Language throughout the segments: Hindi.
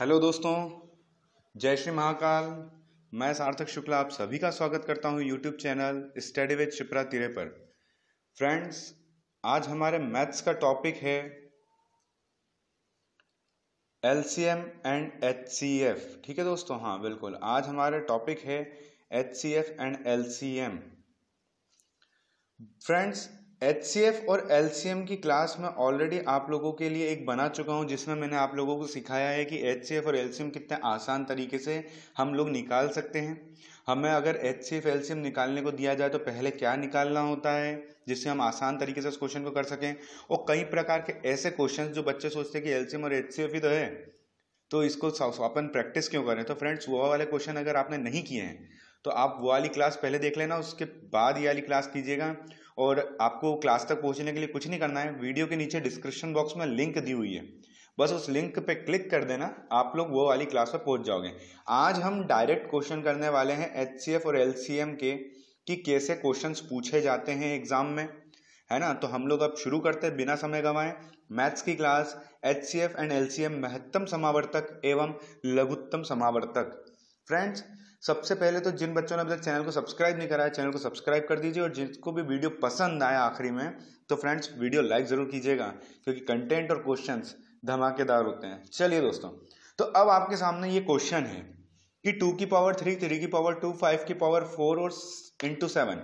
हेलो दोस्तों जय श्री महाकाल मैं सार्थक शुक्ला आप सभी का स्वागत करता हूं YouTube channel study with Shipra तिरे पर फ्रेंड्स आज हमारे मैथ्स का टॉपिक है L C M and H C F ठीक है दोस्तों हाँ बिल्कुल आज हमारा टॉपिक है H C F and L C M friends H C F और एल की क्लास में ऑलरेडी आप लोगों के लिए एक बना चुका हूँ जिसमें मैंने आप लोगों को सिखाया है कि एच सी एफ और एल कितने आसान तरीके से हम लोग निकाल सकते हैं हमें अगर H C F L C M निकालने को दिया जाए तो पहले क्या निकालना होता है जिससे हम आसान तरीके से उस क्वेश्चन को कर सकें और कई प्रकार के ऐसे क्वेश्चन जो बच्चे सोचते हैं कि एम और एच सी एफ ही तो है तो इसको अपन प्रैक्टिस क्यों करें तो फ्रेंड्स वो वाले क्वेश्चन अगर आपने नहीं किए हैं तो आप वो वाली क्लास पहले देख लेना उसके बाद ये वाली क्लास कीजिएगा और आपको क्लास तक पहुंचने के लिए कुछ नहीं करना है वीडियो के नीचे डिस्क्रिप्शन बॉक्स में लिंक दी हुई है बस उस लिंक पे क्लिक कर देना आप लोग वो वाली क्लास पर पहुंच जाओगे आज हम डायरेक्ट क्वेश्चन करने वाले हैं एच और एल के कि कैसे क्वेश्चन पूछे जाते हैं एग्जाम में है ना तो हम लोग अब शुरू करते हैं बिना समय गंवाए मैथ्स की class H C F and L C M महत्तम समावर्तक एवं लघुत्तम समावर्तक फ्रेंड्स सबसे पहले तो जिन बच्चों ने अभी तक चैनल को सब्सक्राइब नहीं कराया चैनल को सब्सक्राइब कर दीजिए और जिसको भी वीडियो पसंद आया आखिरी में तो फ्रेंड्स वीडियो लाइक ज़रूर कीजिएगा क्योंकि कंटेंट और क्वेश्चन धमाकेदार होते हैं चलिए दोस्तों तो अब आपके सामने ये क्वेश्चन है कि टू की पावर थ्री थ्री की पावर टू फाइव की पावर फोर और इंटू सेवन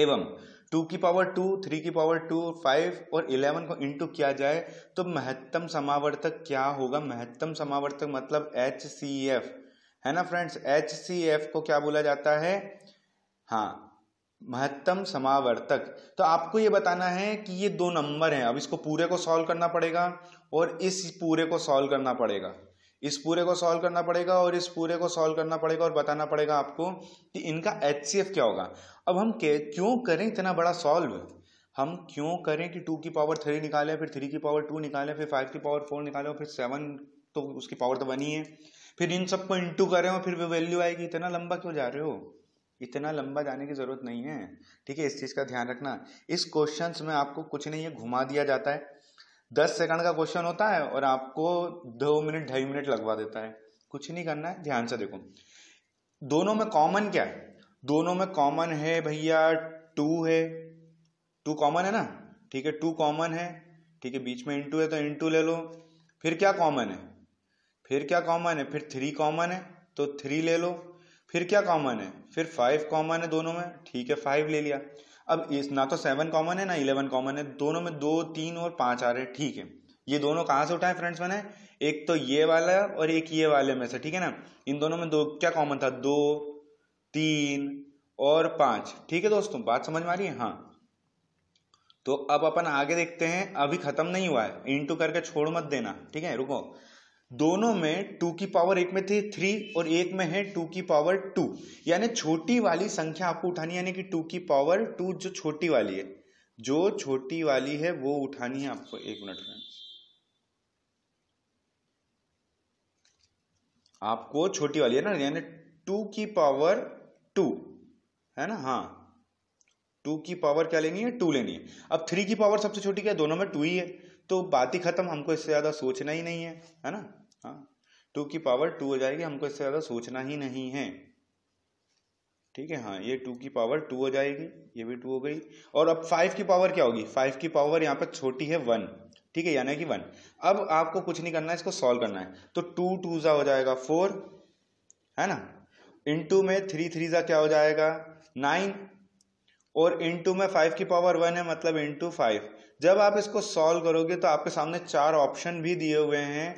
एवं टू की पावर टू थ्री की पावर टू फाइव और इलेवन को इंटू किया जाए तो महत्तम समावर्तक क्या होगा महत्तम समावर्तक मतलब एच सी एफ है ना फ्रेंड्स एच सी एफ को क्या बोला जाता है हाँ महत्तम समावर्तक तो आपको ये बताना है कि ये दो नंबर हैं अब इसको पूरे को सॉल्व करना पड़ेगा और इस पूरे को सॉल्व करना पड़ेगा इस पूरे को सॉल्व करना पड़ेगा और इस पूरे को सॉल्व करना पड़ेगा और बताना पड़ेगा आपको कि इनका एच सी एफ क्या होगा अब हम क्यों करें इतना बड़ा सॉल्व हम क्यों करें कि टू की पावर थ्री निकालें फिर थ्री की पावर टू निकालें फिर फाइव की पावर फोर निकालें और फिर सेवन तो उसकी पावर तो बनी है फिर इन सबको इंटू करें और फिर वैल्यू आएगी इतना लंबा क्यों जा रहे हो इतना लंबा जाने की जरूरत नहीं है ठीक है इस चीज का ध्यान रखना इस क्वेश्चन में आपको कुछ नहीं है घुमा दिया जाता है दस सेकंड का क्वेश्चन होता है और आपको दो मिनट ढाई मिनट लगवा देता है कुछ नहीं करना है ध्यान से देखो दोनों में कॉमन क्या है दोनों में कॉमन है भैया टू है टू कॉमन है ना ठीक है टू कॉमन है ठीक है बीच में इंटू है तो इंटू ले लो फिर क्या कॉमन है फिर क्या कॉमन है फिर थ्री कॉमन है तो थ्री ले लो फिर क्या कॉमन है फिर फाइव कॉमन है दोनों में ठीक है फाइव ले लिया अब इस ना तो सेवन कॉमन है ना इलेवन कॉमन है दोनों में दो तीन और पांच आ रहे हैं ठीक है ये दोनों कहाँ से उठाए फ्रेंड्स मैंने एक तो ये वाला और एक ये वाले में से ठीक है ना इन दोनों में दो क्या कॉमन था दो तीन और पांच ठीक है दोस्तों बात समझ में आ रही है हाँ तो अब अपन आगे देखते हैं अभी खत्म नहीं हुआ है इंटू करके छोड़ मत देना ठीक है रुको दोनों में टू की पावर एक में थे थ्री और एक में है टू की पावर टू यानी छोटी वाली संख्या आपको उठानी यानी कि टू की पावर टू जो छोटी वाली है जो छोटी वाली है वो उठानी है आपको एक मिनट में आपको छोटी वाली है ना यानी टू की पावर टू है ना हाँ टू की पावर क्या लेनी है टू लेनी है अब थ्री की पावर सबसे छोटी क्या है दोनों में टू ही है तो बात ही खत्म हमको इससे ज्यादा सोचना ही नहीं है है ना हाँ टू की पावर टू हो जाएगी हमको इससे ज़्यादा सोचना ही नहीं है ठीक है हाँ ये टू की पावर टू हो जाएगी ये भी टू हो गई और अब फाइव की पावर क्या होगी फाइव की पावर यहाँ पर छोटी है वन ठीक है यानी कि वन अब आपको कुछ नहीं करना है इसको सॉल्व करना है तो टू टू ज़ा हो जाएगा फोर है ना इन टू में थ्री थ्री ज़ा क्या हो जाएगा नाइन और इन टू में फाइव की पावर वन है मतलब इन टू फाइव जब आप इसको सॉल्व करोगे तो आपके सामने चार ऑप्शन भी दिए हुए हैं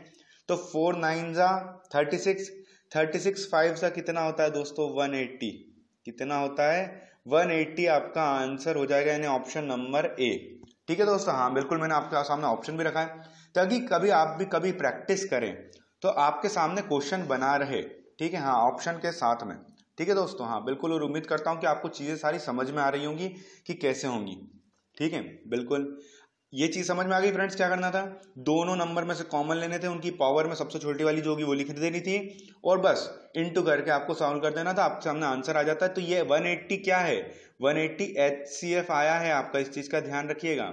तो फोर नाइन ज़ा thirty six thirty six five सा कितना होता है दोस्तों वन एट्टी कितना होता है वन एट्टी आपका आंसर हो जाएगा यानी ऑप्शन नंबर ए ठीक है दोस्तों हाँ बिल्कुल मैंने आपके सामने ऑप्शन भी रखा है ताकि कभी आप भी कभी प्रैक्टिस करें तो आपके सामने क्वेश्चन बना रहे ठीक है हाँ ऑप्शन के साथ में ठीक है दोस्तों हाँ बिल्कुल और उम्मीद करता हूँ कि आपको चीज़ें सारी समझ में आ रही होंगी कि कैसे होंगी ठीक है बिल्कुल ये चीज समझ में आ गई फ्रेंड्स क्या करना था दोनों नंबर में से कॉमन लेने थे उनकी पावर में सबसे छोटी वाली जो होगी वो लिख देनी थी और बस इनटू करके आपको सॉल्व कर देना था आपके सामने आंसर आ जाता है तो ये 180 क्या है 180 एच आया है आपका इस चीज का ध्यान रखिएगा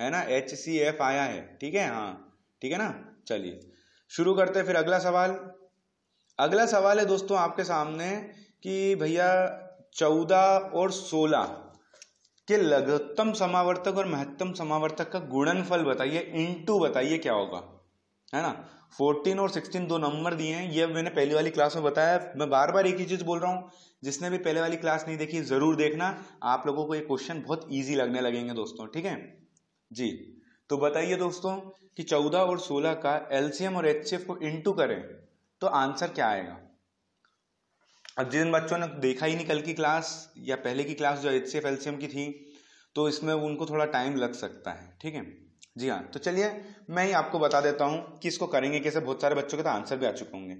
है ना एच आया है ठीक है हाँ ठीक है ना चलिए शुरू करते हैं फिर अगला सवाल अगला सवाल है दोस्तों आपके सामने कि भैया चौदह और सोलह कि लघुत्तम समावर्तक और महत्तम समावर्तक का गुणनफल बताइए इनटू बताइए क्या होगा है ना 14 और 16 दो नंबर दिए हैं ये मैंने पहली वाली क्लास में बताया मैं बार बार एक ही चीज बोल रहा हूँ जिसने भी पहले वाली क्लास नहीं देखी जरूर देखना आप लोगों को ये क्वेश्चन बहुत ईजी लगने लगेंगे दोस्तों ठीक है जी तो बताइए दोस्तों कि 14 और 16 का एलसीएम और एच को इनटू करें तो आंसर क्या आएगा अब जिन बच्चों ने देखा ही नहीं कल की क्लास या पहले की क्लास जो H C F L C M की थी तो इसमें उनको थोड़ा टाइम लग सकता है ठीक है जी हाँ तो चलिए मैं ही आपको बता देता हूँ कि इसको करेंगे कैसे बहुत सारे बच्चों के तो आंसर भी आ चुके होंगे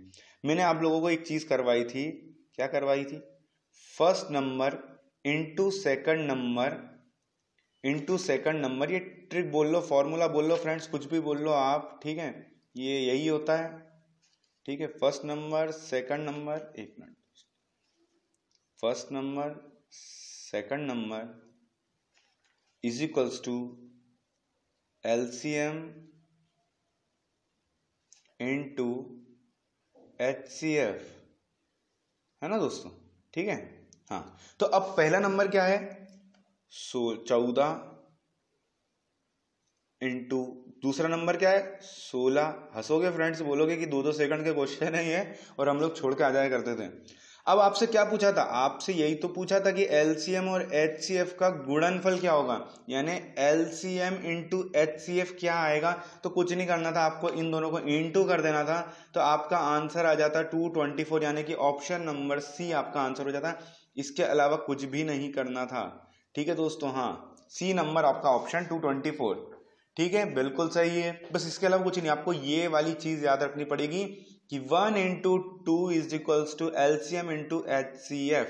मैंने आप लोगों को एक चीज़ करवाई थी क्या करवाई थी first number into second number into second number ये ट्रिक बोल लो फॉर्मूला बोल लो फ्रेंड्स कुछ भी बोल लो आप ठीक है ये यही होता है ठीक है फर्स्ट नंबर सेकंड नंबर एक minute first number second number is equals to LCM into HCF है ना दोस्तों ठीक है हाँ तो अब पहला नंबर क्या है सो चौदह इंटू दूसरा नंबर क्या है सोलह हंसोगे फ्रेंड्स बोलोगे कि दो दो सेकंड के क्वेश्चन नहीं है और हम लोग छोड़ के आ जाया करते थे अब आपसे क्या पूछा था आपसे यही तो पूछा था कि एलसीएम और एच का गुणनफल क्या होगा यानी एलसीएम इंटू एचसीएफ क्या आएगा तो कुछ नहीं करना था आपको इन दोनों को इंटू कर देना था तो आपका आंसर आ जाता टू ट्वेंटी फोर यानी कि ऑप्शन नंबर सी आपका आंसर हो जाता इसके अलावा कुछ भी नहीं करना था ठीक है दोस्तों हाँ सी नंबर आपका ऑप्शन टू ट्वेंटी फोर ठीक है बिल्कुल सही है बस इसके अलावा कुछ नहीं आपको ये वाली चीज याद रखनी पड़ेगी कि one into two is equals to LCM into H C F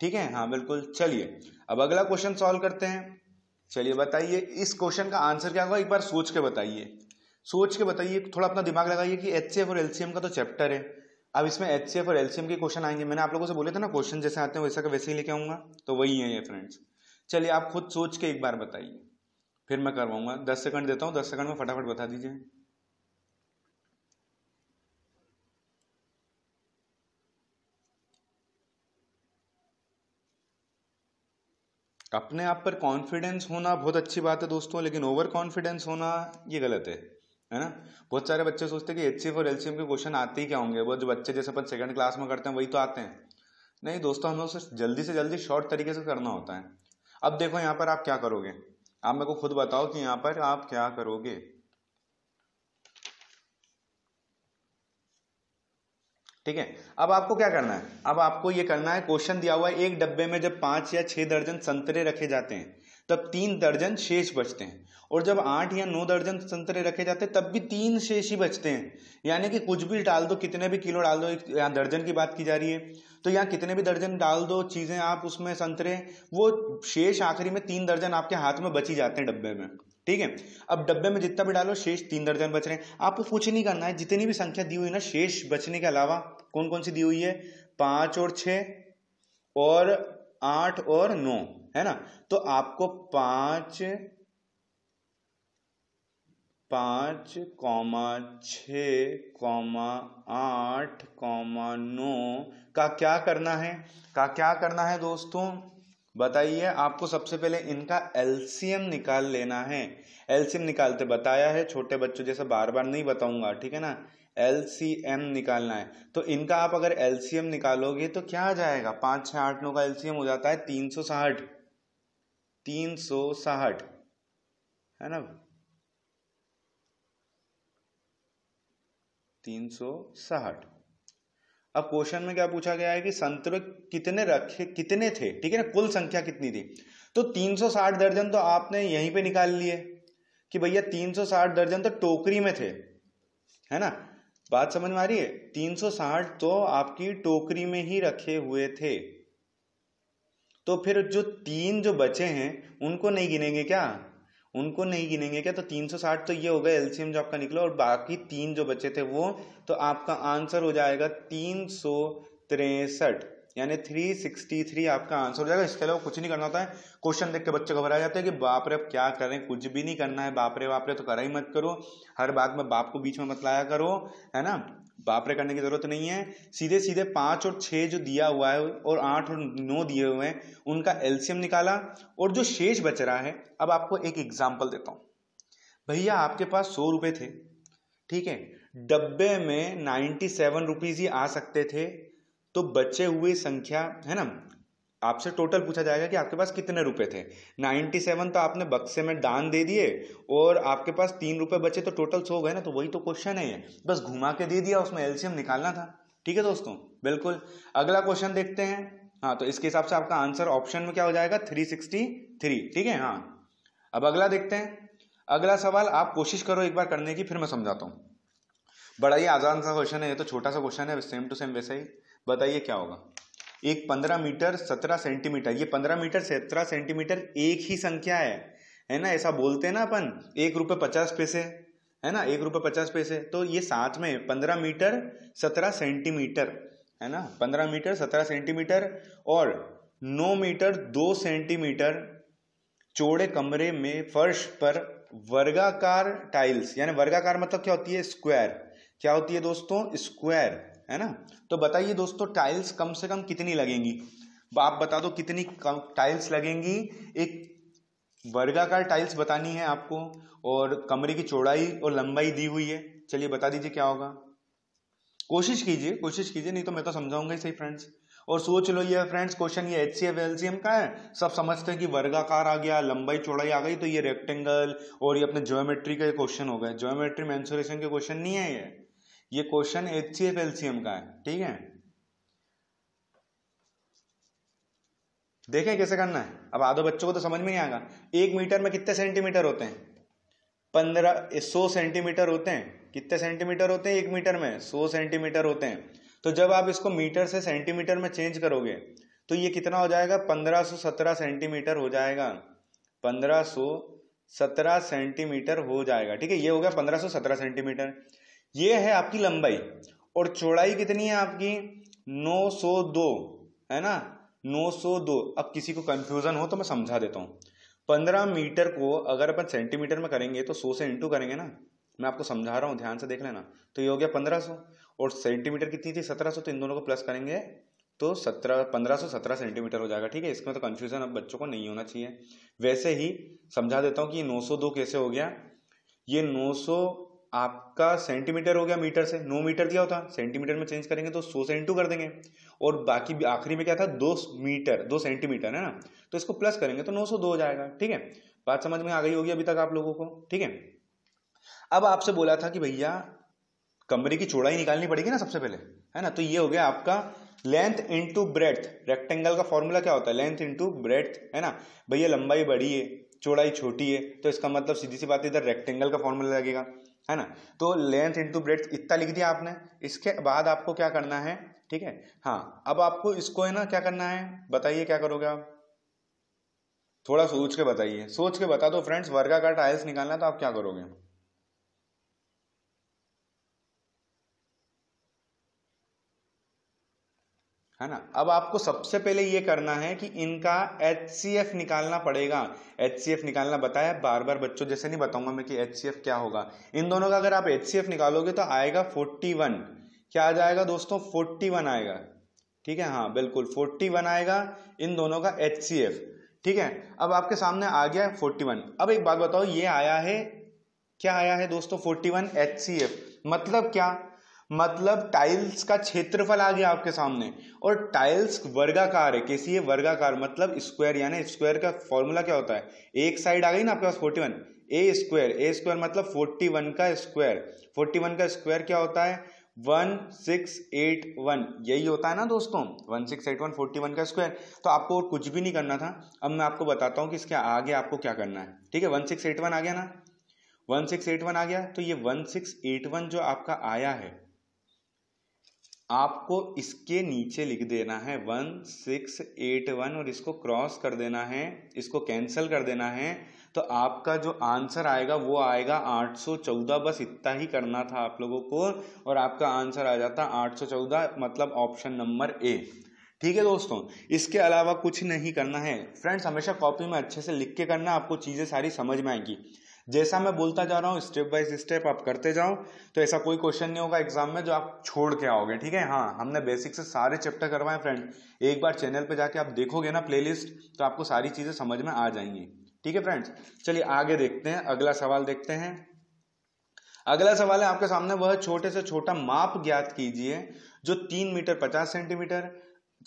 ठीक है हाँ बिल्कुल चलिए अब अगला क्वेश्चन सॉल्व करते हैं चलिए बताइए इस क्वेश्चन का आंसर क्या होगा एक बार सोच के बताइए सोच के बताइए थोड़ा अपना दिमाग लगाइए कि एच सी एफ और एल का तो चैप्टर है अब इसमें एच और एल के क्वेश्चन आएंगे मैंने आप लोगों से बोले थे ना क्वेश्चन जैसे आते हैं वैसा का वैसे ही लेके आऊंगा तो वही है ये फ्रेंड्स चलिए आप खुद सोच के एक बार बताइए फिर मैं करवाऊंगा दस सेकंड देता हूँ दस सेकंड में फटाफट बता दीजिए अपने आप पर कॉन्फिडेंस होना बहुत अच्छी बात है दोस्तों लेकिन ओवर कॉन्फिडेंस होना ये गलत है है ना बहुत सारे बच्चे सोचते हैं कि एच और एल के क्वेश्चन आते ही क्या होंगे वो जो बच्चे जैसे अपन सेकंड क्लास में करते हैं वही तो आते हैं नहीं दोस्तों हम लोग जल्दी से जल्दी शॉर्ट तरीके से करना होता है अब देखो यहाँ पर आप क्या करोगे आप मेरे को खुद बताओ कि यहाँ पर आप क्या करोगे ठीक है अब आपको क्या करना है अब आपको ये करना है क्वेश्चन दिया हुआ है एक डब्बे में जब पाँच या छः दर्जन संतरे रखे जाते हैं तब तीन दर्जन शेष बचते हैं और जब आठ या नौ दर्जन संतरे रखे जाते हैं तब भी तीन शेष ही बचते हैं यानी कि कुछ भी डाल दो कितने भी किलो डाल दो यहाँ दर्जन की बात की जा रही है तो यहाँ कितने भी दर्जन डाल दो चीज़ें आप उसमें संतरे वो शेष आखिरी में तीन दर्जन आपके हाथ में बची जाते हैं डब्बे में ठीक है अब डब्बे में जितना भी डालो शेष तीन दर्जन बच रहे हैं आपको कुछ नहीं करना है जितनी भी संख्या दी हुई ना शेष बचने के अलावा कौन कौन सी दी हुई है पाँच और छ और आठ और नौ है ना तो आपको पाँच पाँच कौमा छ कौमा आठ कौमा नौ का क्या करना है का क्या करना है दोस्तों बताइए आपको सबसे पहले इनका एलसीएम निकाल लेना है एलसीएम निकालते बताया है छोटे बच्चों जैसा बार बार नहीं बताऊंगा ठीक है ना एल सी एम निकालना है तो इनका आप अगर एल सी एम निकालोगे तो क्या आ जाएगा पाँच छः आठ नौ का एल सी एम हो जाता है तीन सौ साठ तीन सौ साठ है ना तीन सौ साठ अब क्वेश्चन में क्या पूछा गया है कि संतरे कितने रखे कितने थे ठीक है ना कुल संख्या कितनी थी तो 360 दर्जन तो आपने यहीं पे निकाल लिए कि भैया 360 दर्जन तो टोकरी में थे है ना बात समझ में आ रही है तीन तो आपकी टोकरी में ही रखे हुए थे तो फिर जो तीन जो बचे हैं उनको नहीं गिनेंगे क्या उनको नहीं गिनेंगे क्या तो 360 तो ये होगा एलसीएम जो आपका निकला और बाकी तीन जो बचे थे वो तो आपका आंसर हो जाएगा तीन सौ तिरसठ यानी थ्री सिक्सटी थ्री आपका आंसर हो जाएगा इसके अलावा कुछ नहीं करना होता है क्वेश्चन देख के बच्चे घबरा जाते हैं कि बाप रे अब क्या करें कुछ भी नहीं करना है बाप रे बाप रे तो करा ही मत करो हर बात में बाप को बीच में मत लाया करो है ना बाप रे करने की जरूरत नहीं है सीधे सीधे पाँच और छः जो दिया हुआ है और आठ और नौ दिए हुए हैं उनका एल्सियम निकाला और जो शेष बच रहा है अब आपको एक एग्जाम्पल देता हूँ भैया आपके पास सौ रुपये थे ठीक है डब्बे में नाइन्टी सेवन रुपीज़ ही आ सकते थे तो बचे हुए संख्या है ना आपसे टोटल पूछा जाएगा कि आपके पास कितने रुपए थे 97 तो आपने बक्से में दान दे दिए और आपके पास तीन रुपए बचे तो टोटल सो गए ना तो वही तो क्वेश्चन है बस घुमा के दे दिया उसमें एल्शियम निकालना था ठीक है दोस्तों बिल्कुल अगला क्वेश्चन देखते हैं हाँ तो इसके हिसाब से आपका आंसर ऑप्शन में क्या हो जाएगा थ्री सिक्सटी थ्री ठीक है हाँ अब अगला देखते हैं अगला सवाल आप कोशिश करो एक बार करने की फिर मैं समझाता हूँ बड़ा ही आसान सा क्वेश्चन है ये तो छोटा सा क्वेश्चन है सेम टू सेम वैसे ही बताइए क्या होगा एक पंद्रह मीटर सत्रह सेंटीमीटर ये पंद्रह मीटर सत्रह सेंटीमीटर एक ही संख्या है है ना ऐसा बोलते हैं ना अपन एक रुपये पचास पैसे है ना एक रुपये पचास पैसे तो ये साथ में पंद्रह मीटर सत्रह सेंटीमीटर है ना पंद्रह मीटर सत्रह सेंटीमीटर और नौ मीटर दो सेंटीमीटर चौड़े कमरे में फर्श पर वर्गाकार टाइल्स यानी वर्गाकार मतलब क्या होती है स्क्वायर क्या होती है दोस्तों स्क्वायर है ना तो बताइए दोस्तों टाइल्स कम से कम कितनी लगेंगी आप बता दो कितनी टाइल्स लगेंगी एक वर्गाकार टाइल्स बतानी है आपको और कमरे की चौड़ाई और लंबाई दी हुई है चलिए बता दीजिए क्या होगा कोशिश कीजिए कोशिश कीजिए नहीं तो मैं तो समझाऊंगा ही सही फ्रेंड्स और सोच लो ये फ्रेंड्स क्वेश्चन ये एच सी का है सब समझते हैं कि वर्गाकार आ गया लंबाई चौड़ाई आ गई तो ये रेक्टेंगल और ये अपने ज्योमेट्री का क्वेश्चन हो गए ज्योमेट्री मैंसुरेशन के क्वेश्चन नहीं है ये ये question H C F LCM का है ठीक है देखें कैसे करना है अब आधो बच्चों को तो समझ में नहीं आएगा एक मीटर में कितने सेंटीमीटर होते हैं पंद्रह सौ सेंटीमीटर होते हैं कितने सेंटीमीटर होते हैं एक मीटर में सौ सेंटीमीटर होते हैं तो जब आप इसको मीटर से सेंटीमीटर में चेंज करोगे तो ये कितना हो जाएगा पंद्रह सौ सत्रह सेंटीमीटर हो जाएगा पंद्रह सौ सत्रह सेंटीमीटर हो जाएगा ठीक है ये हो गया पंद्रह सौ सत्रह सेंटीमीटर ये है आपकी लंबाई और चौड़ाई कितनी है आपकी 902 है ना 902 अब किसी को कंफ्यूजन हो तो मैं समझा देता हूँ पंद्रह मीटर को अगर अपन सेंटीमीटर में करेंगे तो सौ से इंटू करेंगे ना मैं आपको समझा रहा हूँ ध्यान से देख लेना तो ये हो गया पंद्रह सौ और सेंटीमीटर कितनी थी सत्रह सौ तो इन दोनों को प्लस करेंगे तो सत्रह पंद्रह सौ सत्रह सेंटीमीटर हो जाएगा ठीक है इसमें तो कन्फ्यूजन अब बच्चों को नहीं होना चाहिए वैसे ही समझा देता हूँ कि नौ सौ दो कैसे हो गया ये नौ सौ आपका सेंटीमीटर हो गया मीटर से नौ मीटर दिया होता सेंटीमीटर में चेंज करेंगे तो सौ से इंटू कर देंगे और बाकी आखिरी में क्या था दो मीटर दो सेंटीमीटर है ना तो इसको प्लस करेंगे तो नौ सौ दो हो जाएगा ठीक है बात समझ में आ गई होगी अभी तक आप लोगों को ठीक है अब आपसे बोला था कि भैया कमरे की चौड़ाई निकालनी पड़ेगी ना सबसे पहले है ना तो ये हो गया आपका लेंथ इंटू ब्रेथ रेक्टेंगल का फॉर्मूला क्या होता है लेंथ इंटू ब्रेथ है ना भैया लंबाई बड़ी है चौड़ाई छोटी है तो इसका मतलब सीधी सी बात इधर रेक्टेंगल का फॉर्मूला लगेगा है ना तो लेंथ इंटू ब्रेथ इतना लिख दिया आपने इसके बाद आपको क्या करना है ठीक है हाँ अब आपको इसको है ना क्या करना है बताइए क्या करोगे आप थोड़ा सोच के बताइए सोच के बता दो फ्रेंड्स वर्गा का टाइल्स निकालना है तो आप क्या करोगे है ना अब आपको सबसे पहले ये करना है कि इनका एच सी एफ निकालना पड़ेगा एच सी एफ निकालना बताया बार बार बच्चों जैसे नहीं बताऊंगा मैं कि एच क्या होगा इन दोनों का अगर आप एच सी एफ निकालोगे तो आएगा फोर्टी वन क्या आ जाएगा दोस्तों फोर्टी वन आएगा ठीक है हाँ बिल्कुल फोर्टी वन आएगा इन दोनों का एच सी एफ ठीक है अब आपके सामने आ गया है वन अब एक बात बताओ ये आया है क्या आया है दोस्तों forty one H C F मतलब क्या मतलब टाइल्स का क्षेत्रफल आ गया आपके सामने और टाइल्स वर्गाकार है कैसी है वर्गाकार मतलब स्क्वायर यानी स्क्वायर का फॉर्मूला क्या होता है एक साइड आ गई ना आपके पास forty one A square A square मतलब फोर्टी वन का स्क्वायर फोर्टी वन का स्क्वायर क्या होता है वन सिक्स एट वन यही होता है ना दोस्तों one six eight one forty one का स्क्वायर तो आपको और कुछ भी नहीं करना था अब मैं आपको बताता हूँ कि इसके आगे आपको क्या करना है ठीक है वन सिक्स एट वन आ गया ना वन सिक्स एट वन आ गया तो ये वन सिक्स एट वन जो आपका आया है आपको इसके नीचे लिख देना है वन सिक्स एट वन और इसको क्रॉस कर देना है इसको कैंसिल कर देना है तो आपका जो आंसर आएगा वो आएगा 814 बस इतना ही करना था आप लोगों को और आपका आंसर आ जाता 814 मतलब ऑप्शन नंबर ए ठीक है दोस्तों इसके अलावा कुछ नहीं करना है फ्रेंड्स हमेशा कॉपी में अच्छे से लिख के करना आपको चीज़ें सारी समझ में आएंगी जैसा मैं बोलता जा रहा हूँ स्टेप बाय स्टेप आप करते जाओ तो ऐसा कोई क्वेश्चन नहीं होगा एग्जाम में जो आप छोड़ के आओगे ठीक है हाँ हमने बेसिक से सारे चैप्टर करवाए फ्रेंड एक बार चैनल पे जाके आप देखोगे ना प्लेलिस्ट तो आपको सारी चीज़ें समझ में आ जाएंगी ठीक है फ्रेंड्स चलिए आगे देखते हैं अगला सवाल देखते हैं अगला सवाल है आपके सामने वह छोटे से छोटा माप ज्ञात कीजिए जो तीन मीटर पचास सेंटीमीटर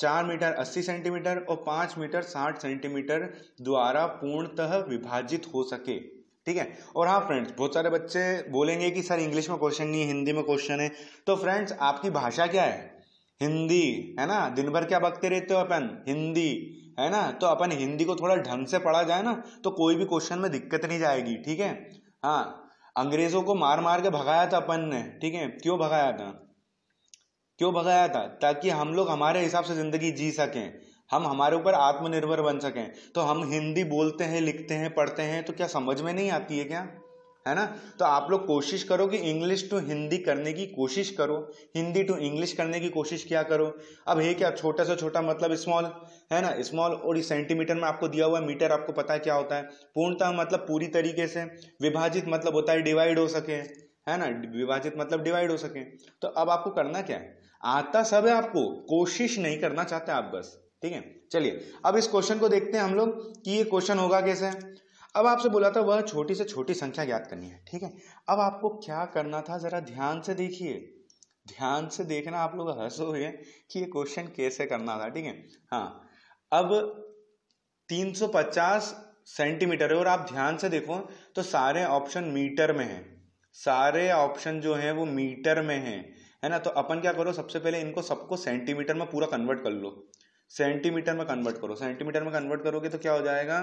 चार मीटर अस्सी सेंटीमीटर और पांच मीटर साठ सेंटीमीटर द्वारा पूर्णतः विभाजित हो सके ठीक है और हाँ फ्रेंड्स बहुत सारे बच्चे बोलेंगे कि सर इंग्लिश में क्वेश्चन नहीं है हिंदी में क्वेश्चन है तो फ्रेंड्स आपकी भाषा क्या है हिंदी है ना दिन भर क्या बकते रहते हो अपन हिंदी है ना तो अपन हिंदी को थोड़ा ढंग से पढ़ा जाए ना तो कोई भी क्वेश्चन में दिक्कत नहीं जाएगी ठीक है हाँ अंग्रेजों को मार मार के भगाया था अपन ने ठीक है क्यों भगाया था क्यों भगाया था ताकि हम लोग हमारे हिसाब से जिंदगी जी सकें हम हमारे ऊपर आत्मनिर्भर बन सकें तो हम हिंदी बोलते हैं लिखते हैं पढ़ते हैं तो क्या समझ में नहीं आती है क्या है ना तो आप लोग कोशिश करो कि इंग्लिश टू हिंदी करने की कोशिश करो हिंदी टू इंग्लिश करने की कोशिश क्या करो अब ये क्या छोटा से छोटा मतलब स्मॉल है ना स्मॉल और सेंटीमीटर में आपको दिया हुआ है मीटर आपको पता है क्या होता है पूर्णतः मतलब पूरी तरीके से विभाजित मतलब होता है डिवाइड हो सके है ना विभाजित मतलब डिवाइड हो सके तो अब आपको करना क्या है आता सब है आपको कोशिश नहीं करना चाहते आप बस ठीक है चलिए अब इस क्वेश्चन को देखते हैं हम लोग कि ये क्वेश्चन होगा कैसे अब आपसे बोला था वह छोटी से छोटी संख्या ज्ञात करनी है ठीक है अब आपको क्या करना था जरा ध्यान से देखिए ध्यान से देखना आप लोग गए कि ये क्वेश्चन कैसे करना था ठीक है हाँ अब 350 सेंटीमीटर है और आप ध्यान से देखो तो सारे ऑप्शन मीटर में हैं सारे ऑप्शन जो हैं वो मीटर में हैं है ना तो अपन क्या करो सबसे पहले इनको सबको सेंटीमीटर में पूरा कन्वर्ट कर लो सेंटीमीटर में कन्वर्ट करो सेंटीमीटर में कन्वर्ट करोगे तो क्या हो जाएगा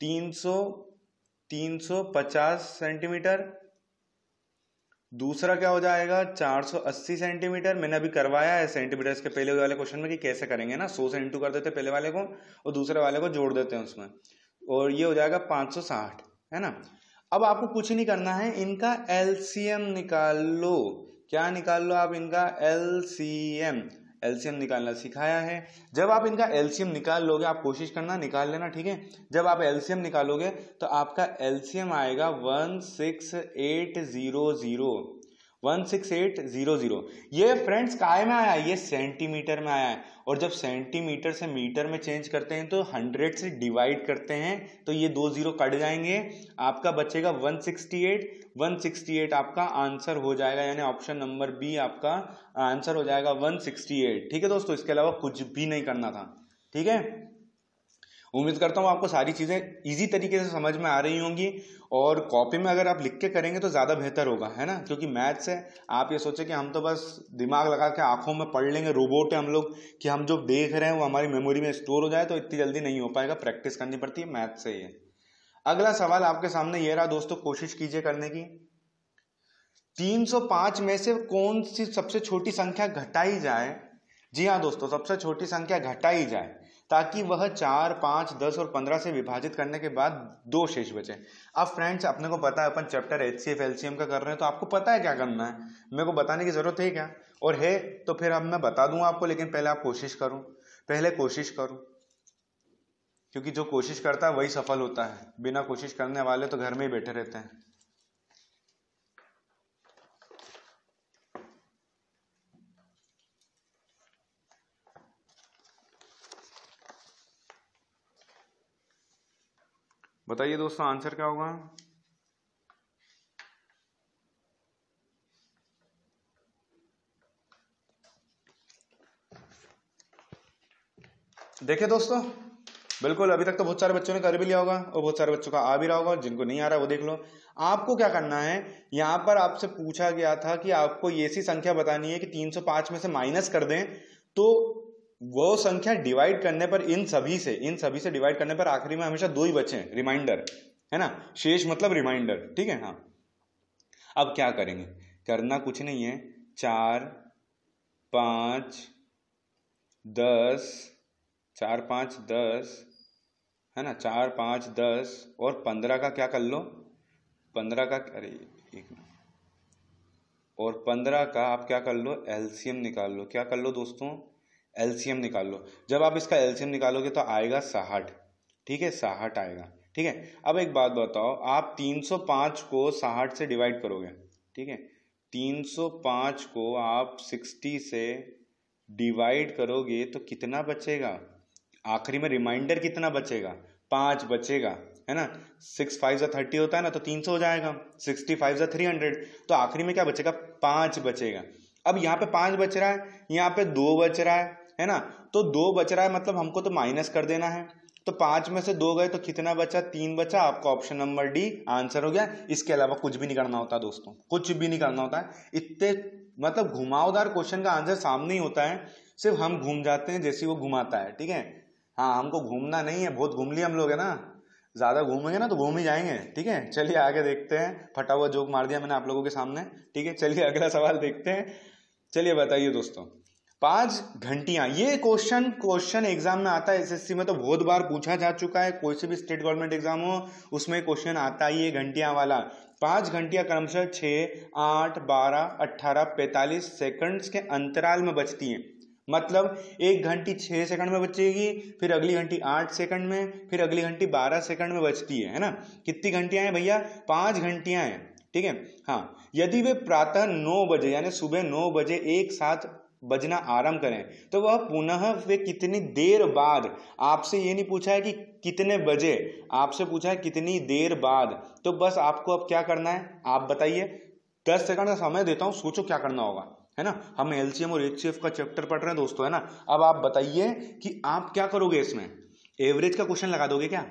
तीन सौ तीन सौ पचास सेंटीमीटर दूसरा क्या हो जाएगा 480 सेंटीमीटर मैंने अभी करवाया है सेंटीमीटर इसके पहले वाले क्वेश्चन में कि कैसे करेंगे ना 100 से इंटू कर देते पहले वाले को और दूसरे वाले को जोड़ देते हैं उसमें और ये हो जाएगा 560 है ना अब आपको कुछ नहीं करना है इनका एलसीएम निकाल लो क्या निकाल लो आप इनका एलसीएम एल्सियम निकालना सिखाया है जब आप इनका एल्सियम निकाल लोगे आप कोशिश करना निकाल लेना ठीक है जब आप एल्सियम निकालोगे तो आपका एल्शियम आएगा one six eight zero zero one six eight zero zero ये फ्रेंड्स काय में आया ये सेंटीमीटर में आया है और जब सेंटीमीटर से मीटर में चेंज करते हैं तो हंड्रेड से डिवाइड करते हैं तो ये दो जीरो कट जाएंगे आपका बचेगा one sixty eight one sixty eight आपका आंसर हो जाएगा यानी ऑप्शन नंबर बी आपका आंसर हो जाएगा वन सिक्सटी एट ठीक है दोस्तों इसके अलावा कुछ भी नहीं करना था ठीक है उम्मीद करता हूँ आपको सारी चीज़ें इजी तरीके से समझ में आ रही होंगी और कॉपी में अगर आप लिख के करेंगे तो ज़्यादा बेहतर होगा है ना क्योंकि मैथ्स है आप ये सोचें कि हम तो बस दिमाग लगा के आंखों में पढ़ लेंगे रोबोट है हम लोग कि हम जो देख रहे हैं वो हमारी मेमोरी में स्टोर हो जाए तो इतनी जल्दी नहीं हो पाएगा प्रैक्टिस करनी पड़ती है मैथ से ये अगला सवाल आपके सामने ये रहा दोस्तों कोशिश कीजिए करने की 305 में से कौन सी सबसे छोटी संख्या घटाई जाए जी हाँ दोस्तों सबसे छोटी संख्या घटाई जाए ताकि वह चार पाँच दस और पंद्रह से विभाजित करने के बाद दो शेष बचे अब फ्रेंड्स अपने को पता है अपन chapter H C F L C M का कर रहे हैं तो आपको पता है क्या करना है मेरे को बताने की ज़रूरत है क्या और है तो फिर अब मैं बता दूंगा आपको लेकिन पहले आप कोशिश करूँ पहले कोशिश करूँ क्योंकि जो कोशिश करता है वही सफल होता है बिना कोशिश करने वाले तो घर में ही बैठे रहते हैं बताइए दोस्तों आंसर क्या होगा देखिए दोस्तों बिल्कुल अभी तक तो बहुत सारे बच्चों ने कर भी लिया होगा और बहुत सारे बच्चों का आ भी रहा होगा जिनको नहीं आ रहा है वो देख लो आपको क्या करना है यहाँ पर आपसे पूछा गया था कि आपको ये सी संख्या बतानी है कि 305 में से माइनस कर दें तो वो संख्या डिवाइड करने पर इन सभी से इन सभी से डिवाइड करने पर आखिरी में हमेशा दो ही बचे हैं रिमाइंडर है ना शेष मतलब रिमाइंडर ठीक है हाँ अब क्या करेंगे करना कुछ नहीं है चार पाँच दस चार पाँच दस है ना चार पाँच दस और पंद्रह का क्या कर लो पंद्रह का अरे एक और पंद्रह का आप क्या कर लो एलसीएम निकाल लो क्या कर लो दोस्तों एलसीएम निकाल लो जब आप इसका एलसीएम निकालोगे तो आएगा साहठ ठीक है साहठ आएगा ठीक है अब एक बात बताओ आप 305 को साहठ से डिवाइड करोगे ठीक है 305 को आप 60 से डिवाइड करोगे तो कितना बचेगा आखिरी में रिमाइंडर कितना बचेगा पाँच बचेगा है ना सिक्स फाइव या थर्टी होता है ना तो तीन सौ हो जाएगा सिक्सटी फाइव या थ्री हंड्रेड तो आखिरी में क्या बचेगा पाँच बचेगा अब यहाँ पे पाँच बच रहा है यहाँ पे दो बच रहा है है ना तो दो बच रहा है मतलब हमको तो माइनस कर देना है तो पांच में से दो गए तो कितना बचा तीन बचा आपका ऑप्शन नंबर डी आंसर हो गया इसके अलावा कुछ भी नहीं करना होता दोस्तों कुछ भी नहीं करना होता है इतने मतलब घुमावदार क्वेश्चन का आंसर सामने ही होता है सिर्फ हम घूम जाते हैं जैसे वो घुमाता है ठीक है हाँ हमको घूमना नहीं है बहुत घूम लिया हम लोग है ना ज्यादा घूमेंगे ना तो घूम ही जाएंगे ठीक है चलिए आगे देखते हैं फटा हुआ जोक मार दिया मैंने आप लोगों के सामने ठीक है चलिए अगला सवाल देखते हैं चलिए बताइए दोस्तों पांच घंटियां ये क्वेश्चन क्वेश्चन एग्जाम में आता है एसएससी में तो बहुत बार पूछा जा चुका है कोई से भी स्टेट गवर्नमेंट एग्जाम हो उसमें क्वेश्चन आता ही है घंटियां वाला पांच घंटियां क्रमशः छः आठ बारह अट्ठारह पैंतालीस सेकंड्स के अंतराल में बचती हैं मतलब एक घंटी छह सेकंड में बचेगी फिर अगली घंटी आठ सेकंड में फिर अगली घंटी बारह सेकंड में बचती है है ना कितनी घंटियां हैं भैया पांच घंटियां हैं ठीक है हाँ यदि वे प्रातः नौ बजे यानी सुबह नौ बजे एक साथ बजना आरंभ करें तो वह पुनः वे कितनी देर बाद आपसे ये नहीं पूछा है कि कितने बजे आपसे पूछा है कितनी देर बाद तो बस आपको अब क्या करना है आप बताइए दस सेकंड का समय देता हूँ सोचो क्या करना होगा है ना हम एलसीएम और एचसीएफ का चैप्टर पढ़ रहे हैं दोस्तों है ना अब आप बताइए कि आप क्या करोगे इसमें एवरेज का क्वेश्चन लगा दोगे क्या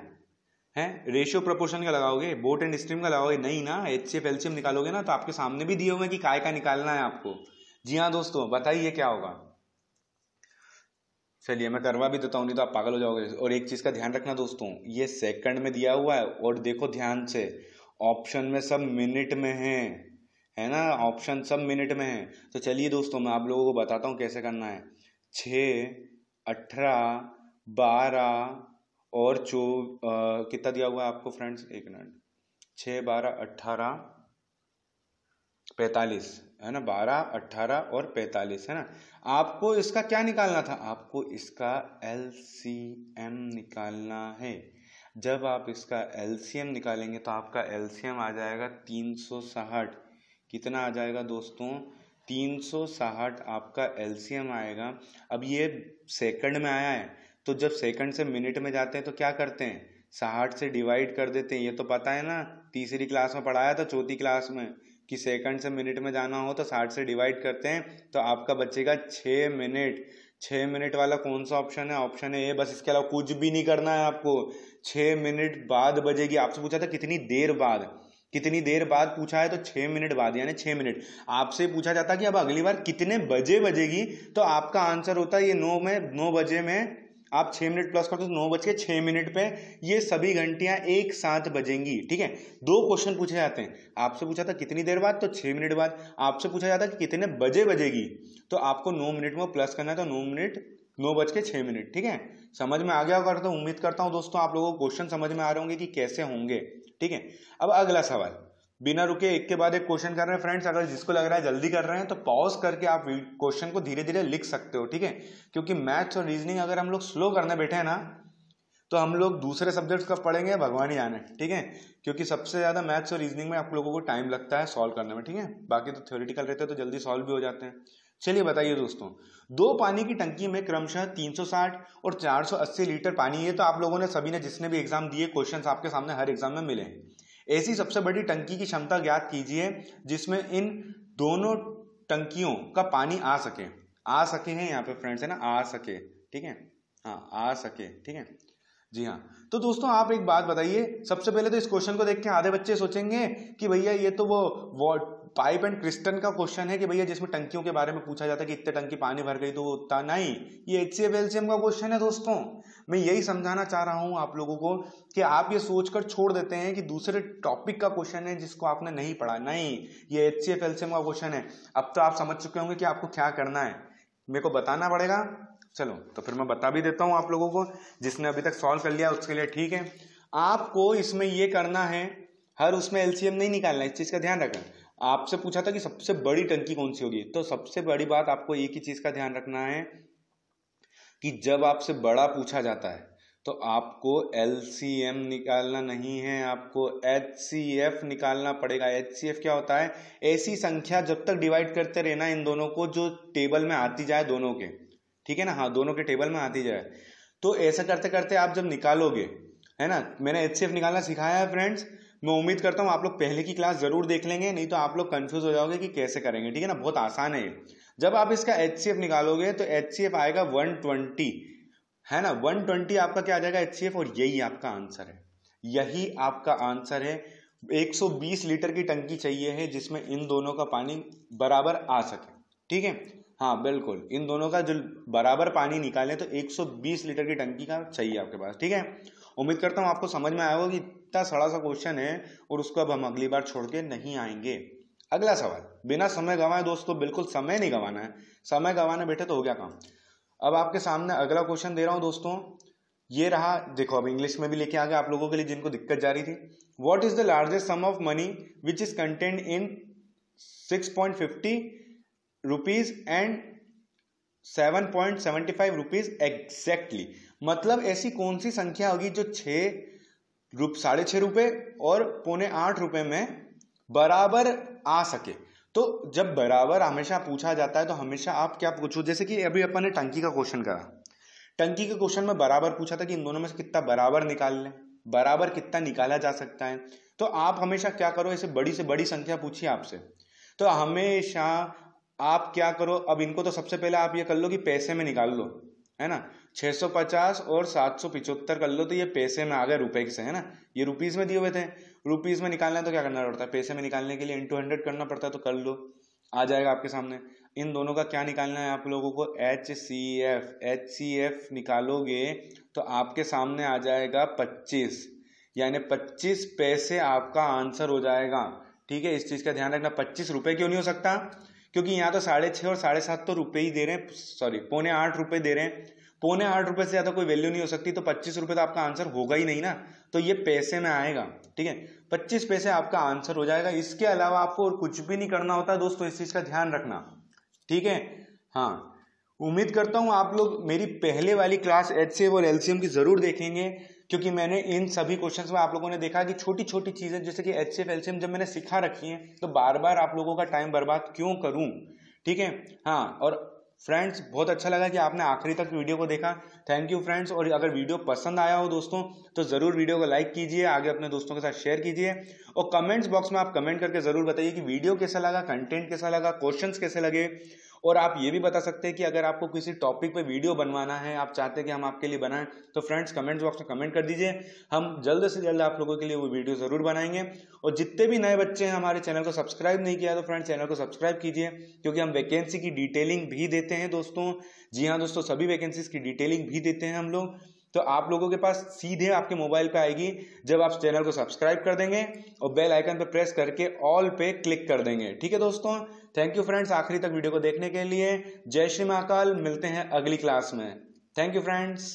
है रेशियो प्रपोर्शन का लगाओगे बोट एंड स्ट्रीम का लगाओगे नहीं ना एच सी एफ एलसीएम निकालोगे ना तो आपके सामने भी दिए हुए कि काय का निकालना है आपको जी हाँ दोस्तों बताइए क्या होगा चलिए मैं करवा भी देता हूँ नहीं तो आप पागल हो जाओगे और एक चीज़ का ध्यान रखना दोस्तों ये सेकंड में दिया हुआ है और देखो ध्यान से ऑप्शन में सब मिनट में है है ना ऑप्शन सब मिनट में है तो चलिए दोस्तों मैं आप लोगों को बताता हूँ कैसे करना है छ अठारह बारह और चौ कितना दिया हुआ है आपको फ्रेंड्स एक मिनट छः बारह अट्ठारह पैंतालीस है ना बारह अट्ठारह और पैंतालीस है ना आपको इसका क्या निकालना था आपको इसका एल सी एम निकालना है जब आप इसका एल सी एम निकालेंगे तो आपका एल सी एम आ जाएगा तीन सौ साठ कितना आ जाएगा दोस्तों तीन सौ साठ आपका एल सी एम आएगा अब ये सेकंड में आया है तो जब सेकंड से मिनट में जाते हैं तो क्या करते हैं साठ से डिवाइड कर देते हैं ये तो पता है ना तीसरी क्लास में पढ़ाया था चौथी क्लास में कि सेकंड से मिनट में जाना हो तो साठ से डिवाइड करते हैं तो आपका बचेगा छः मिनट छः मिनट वाला कौन सा ऑप्शन है ऑप्शन है ए बस इसके अलावा कुछ भी नहीं करना है आपको छः मिनट बाद बजेगी आपसे पूछा था कितनी देर बाद कितनी देर बाद पूछा है तो छः मिनट बाद यानी छः मिनट आपसे पूछा जाता कि अब अगली बार कितने बजे बजेगी तो आपका आंसर होता है ये नौ में नौ बजे में आप छः मिनट प्लस करते हो नौ बज के छः मिनट पे ये सभी घंटियाँ एक साथ बजेंगी ठीक है दो क्वेश्चन पूछे जाते हैं आपसे पूछा था कितनी देर बाद तो छः मिनट बाद आपसे पूछा जाता कि कितने बजे बजेगी तो आपको नौ मिनट में प्लस करना है तो नौ मिनट नौ बज के छः मिनट ठीक है समझ में आ गया होगा तो उम्मीद करता हूँ दोस्तों आप लोगों को क्वेश्चन समझ में आ रहे होंगे कि कैसे होंगे ठीक है अब अगला सवाल बिना रुके एक के बाद एक क्वेश्चन कर रहे हैं फ्रेंड्स अगर जिसको लग रहा है जल्दी कर रहे हैं तो पॉज करके आप क्वेश्चन को धीरे धीरे लिख सकते हो ठीक है क्योंकि मैथ्स और रीजनिंग अगर हम लोग स्लो करने बैठे हैं ना तो हम लोग दूसरे सब्जेक्ट्स का पढ़ेंगे भगवान ही जाने ठीक है क्योंकि सबसे ज़्यादा मैथ्स और रीजनिंग में आप लोगों को टाइम लगता है सॉल्व करने में ठीक है बाकी तो थ्योरिटिकल रहते हैं तो जल्दी सॉल्व भी हो जाते हैं चलिए बताइए दोस्तों दो पानी की टंकी में क्रमशः 360 और 480 लीटर पानी है तो आप लोगों ने सभी ने जिसने भी एग्जाम दिए क्वेश्चंस आपके सामने हर एग्जाम में मिले ऐसी सबसे बड़ी टंकी की क्षमता ज्ञात कीजिए जिसमें इन दोनों टंकियों का पानी आ सके आ सके हैं यहाँ पे फ्रेंड्स है ना आ सके ठीक है हाँ आ सके ठीक है जी हाँ तो दोस्तों आप एक बात बताइए सबसे पहले तो इस क्वेश्चन को देख के आधे बच्चे सोचेंगे कि भैया ये तो वो वॉट पाइप एंड क्रिस्टन का क्वेश्चन है कि भैया जिसमें टंकियों के बारे में पूछा जाता है कि इतने टंकी पानी भर गई तो वो उतना नहीं ये एच सी का क्वेश्चन है दोस्तों मैं यही समझाना चाह रहा हूँ आप लोगों को कि आप ये सोचकर छोड़ देते हैं कि दूसरे टॉपिक का क्वेश्चन है जिसको आपने नहीं पढ़ा नहीं ये एच सी का क्वेश्चन है अब तो आप समझ चुके होंगे कि आपको क्या करना है मेरे को बताना पड़ेगा चलो तो फिर मैं बता भी देता हूँ आप लोगों को जिसने अभी तक सॉल्व कर लिया उसके लिए ठीक है आपको इसमें यह करना है हर उसमें एलसीएम नहीं निकालना इस चीज़ का ध्यान रखना आपसे पूछा था कि सबसे बड़ी टंकी कौन सी होगी तो सबसे बड़ी बात आपको एक ही चीज़ का ध्यान रखना है कि जब आपसे बड़ा पूछा जाता है तो आपको एल निकालना नहीं है आपको एच निकालना पड़ेगा एच क्या होता है ऐसी संख्या जब तक डिवाइड करते रहना इन दोनों को जो टेबल में आती जाए दोनों के ठीक है ना हाँ दोनों के टेबल में आती जाए तो ऐसा करते करते आप जब निकालोगे है ना मैंने एच निकालना सिखाया है फ्रेंड्स मैं उम्मीद करता हूँ आप लोग पहले की क्लास ज़रूर देख लेंगे नहीं तो आप लोग कन्फ्यूज़ हो जाओगे कि कैसे करेंगे ठीक है ना बहुत आसान है जब आप इसका एच निकालोगे तो एच आएगा वन है ना 120 आपका क्या आ जाएगा एच और यही आपका आंसर है यही आपका आंसर है 120 लीटर की टंकी चाहिए है जिसमें इन दोनों का पानी बराबर आ सके ठीक है हाँ बिल्कुल इन दोनों का जो बराबर पानी निकालें तो 120 लीटर की टंकी का चाहिए आपके पास ठीक है उम्मीद करता हूँ आपको समझ में आया होगा कि इतना सड़ा सा क्वेश्चन है और उसको अब हम अगली बार छोड़ के नहीं आएंगे अगला सवाल बिना समय गंवाए दोस्तों बिल्कुल समय नहीं गंवाना है समय गंवाने बैठे तो हो गया काम अब आपके सामने अगला क्वेश्चन दे रहा हूँ दोस्तों ये रहा देखो अब इंग्लिश में भी लेके आ गया आप लोगों के लिए जिनको दिक्कत जा रही थी what is the largest sum of money which is content in six point fifty rupees and seven point seventy five rupees exactly मतलब ऐसी कौन सी संख्या होगी जो छः रूप साढ़े छः रुपये और पौने आठ रुपये में बराबर आ सके तो जब बराबर हमेशा पूछा जाता है तो हमेशा आप क्या पूछो जैसे कि अभी अपन ने टंकी का क्वेश्चन करा टंकी के क्वेश्चन में बराबर पूछा था कि इन दोनों में से कितना बराबर निकाल लें बराबर कितना निकाला जा सकता है तो आप हमेशा क्या करो ऐसे बड़ी से बड़ी संख्या पूछिए आपसे तो हमेशा आप क्या करो अब इनको तो सबसे पहले आप ये कर लो कि पैसे में निकाल लो है ना 650 सौ पचास और सात सौ पिचहत्तर कर लो तो ये पैसे में आ गए रुपए से है ना ये रुपीज़ में दिए हुए थे रुपीज़ में निकालना है तो क्या करना पड़ता है पैसे में निकालने के लिए इंटू हंड्रेड करना पड़ता है तो कर लो आ जाएगा आपके सामने इन दोनों का क्या निकालना है आप लोगों को H C F H C F निकालोगे तो आपके सामने आ जाएगा पच्चीस यानी पच्चीस पैसे आपका आंसर हो जाएगा ठीक है इस चीज़ का ध्यान रखना पच्चीस रुपए क्यों नहीं हो सकता क्योंकि यहाँ तो साढ़े छः और साढ़े सात तो रुपए ही दे रहे हैं सॉरी पौने आठ रुपए दे रहे हैं पौने हम्म। आठ रुपए से ज़्यादा कोई वैल्यू नहीं हो सकती तो पच्चीस रुपए तो आपका आंसर होगा ही नहीं ना तो ये पैसे में आएगा ठीक है पच्चीस पैसे आपका आंसर हो जाएगा इसके अलावा आपको और कुछ भी नहीं करना होता दोस्तों इस चीज़ का ध्यान रखना ठीक है हाँ उम्मीद करता हूँ आप लोग मेरी पहले वाली क्लास एच और एल की ज़रूर देखेंगे क्योंकि मैंने इन सभी क्वेश्चन में आप लोगों ने देखा कि छोटी छोटी चीज़ें जैसे कि एच एफ एल जब मैंने सिखा रखी हैं तो बार बार आप लोगों का टाइम बर्बाद क्यों करूँ ठीक है हाँ और फ्रेंड्स बहुत अच्छा लगा कि आपने आखिरी तक वीडियो को देखा थैंक यू फ्रेंड्स और अगर वीडियो पसंद आया हो दोस्तों तो ज़रूर वीडियो को लाइक कीजिए आगे अपने दोस्तों के साथ शेयर कीजिए और कमेंट्स बॉक्स में आप कमेंट करके ज़रूर बताइए कि वीडियो कैसा लगा कंटेंट कैसा लगा क्वेश्चंस कैसे लगे और आप ये भी बता सकते हैं कि अगर आपको किसी टॉपिक पे वीडियो बनवाना है आप चाहते हैं कि हम आपके लिए बनाएं तो फ्रेंड्स कमेंट बॉक्स में कमेंट कर दीजिए हम जल्द से जल्द आप लोगों के लिए वो वीडियो ज़रूर बनाएंगे और जितने भी नए बच्चे हैं हमारे चैनल को सब्सक्राइब नहीं किया तो फ्रेंड्स चैनल को सब्सक्राइब कीजिए क्योंकि हम वैकेंसी की डिटेलिंग भी देते हैं दोस्तों जी हाँ दोस्तों सभी वैकेंसीज की डिटेलिंग भी देते हैं हम लोग तो आप लोगों के पास सीधे आपके मोबाइल पे आएगी जब आप चैनल को सब्सक्राइब कर देंगे और बेल आइकन पर प्रेस करके ऑल पे क्लिक कर देंगे ठीक है दोस्तों थैंक यू फ्रेंड्स आखिरी तक वीडियो को देखने के लिए जय श्री महाकाल मिलते हैं अगली क्लास में थैंक यू फ्रेंड्स